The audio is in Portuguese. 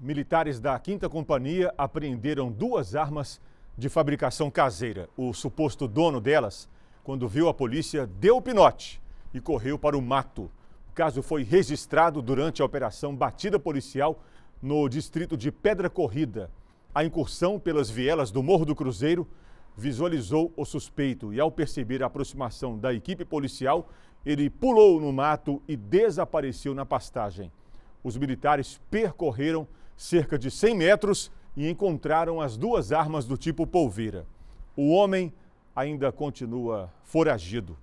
Militares da 5 Companhia apreenderam duas armas de fabricação caseira. O suposto dono delas, quando viu a polícia, deu o pinote e correu para o mato. O caso foi registrado durante a operação Batida Policial no distrito de Pedra Corrida. A incursão pelas vielas do Morro do Cruzeiro visualizou o suspeito e, ao perceber a aproximação da equipe policial, ele pulou no mato e desapareceu na pastagem. Os militares percorreram cerca de 100 metros e encontraram as duas armas do tipo polveira. O homem ainda continua foragido.